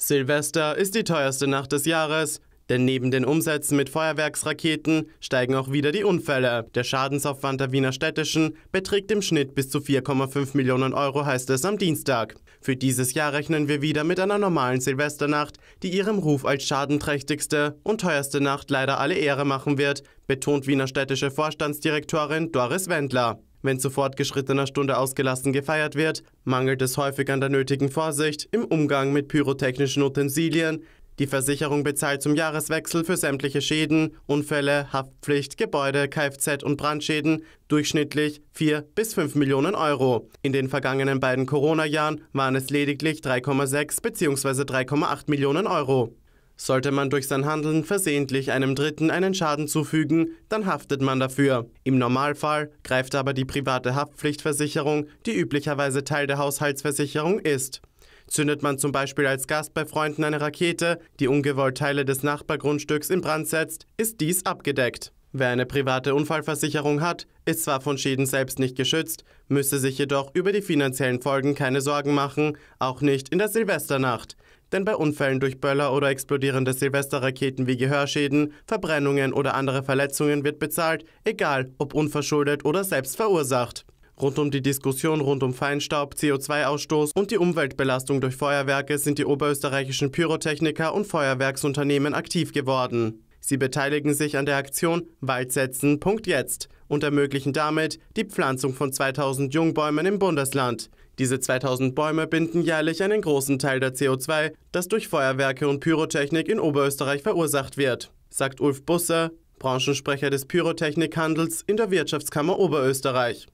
Silvester ist die teuerste Nacht des Jahres, denn neben den Umsätzen mit Feuerwerksraketen steigen auch wieder die Unfälle. Der Schadensaufwand der Wiener Städtischen beträgt im Schnitt bis zu 4,5 Millionen Euro, heißt es am Dienstag. Für dieses Jahr rechnen wir wieder mit einer normalen Silvesternacht, die ihrem Ruf als schadenträchtigste und teuerste Nacht leider alle Ehre machen wird, betont Wiener Städtische Vorstandsdirektorin Doris Wendler. Wenn zu fortgeschrittener Stunde ausgelassen gefeiert wird, mangelt es häufig an der nötigen Vorsicht im Umgang mit pyrotechnischen Utensilien. Die Versicherung bezahlt zum Jahreswechsel für sämtliche Schäden, Unfälle, Haftpflicht, Gebäude, Kfz- und Brandschäden durchschnittlich 4 bis 5 Millionen Euro. In den vergangenen beiden Corona-Jahren waren es lediglich 3,6 bzw. 3,8 Millionen Euro. Sollte man durch sein Handeln versehentlich einem Dritten einen Schaden zufügen, dann haftet man dafür. Im Normalfall greift aber die private Haftpflichtversicherung, die üblicherweise Teil der Haushaltsversicherung ist. Zündet man zum Beispiel als Gast bei Freunden eine Rakete, die ungewollt Teile des Nachbargrundstücks in Brand setzt, ist dies abgedeckt. Wer eine private Unfallversicherung hat, ist zwar von Schäden selbst nicht geschützt, müsse sich jedoch über die finanziellen Folgen keine Sorgen machen, auch nicht in der Silvesternacht. Denn bei Unfällen durch Böller oder explodierende Silvesterraketen wie Gehörschäden, Verbrennungen oder andere Verletzungen wird bezahlt, egal ob unverschuldet oder selbst verursacht. Rund um die Diskussion rund um Feinstaub, CO2-Ausstoß und die Umweltbelastung durch Feuerwerke sind die oberösterreichischen Pyrotechniker und Feuerwerksunternehmen aktiv geworden. Sie beteiligen sich an der Aktion Waldsetzen.jetzt und ermöglichen damit die Pflanzung von 2000 Jungbäumen im Bundesland. Diese 2000 Bäume binden jährlich einen großen Teil der CO2, das durch Feuerwerke und Pyrotechnik in Oberösterreich verursacht wird, sagt Ulf Busser, Branchensprecher des Pyrotechnikhandels in der Wirtschaftskammer Oberösterreich.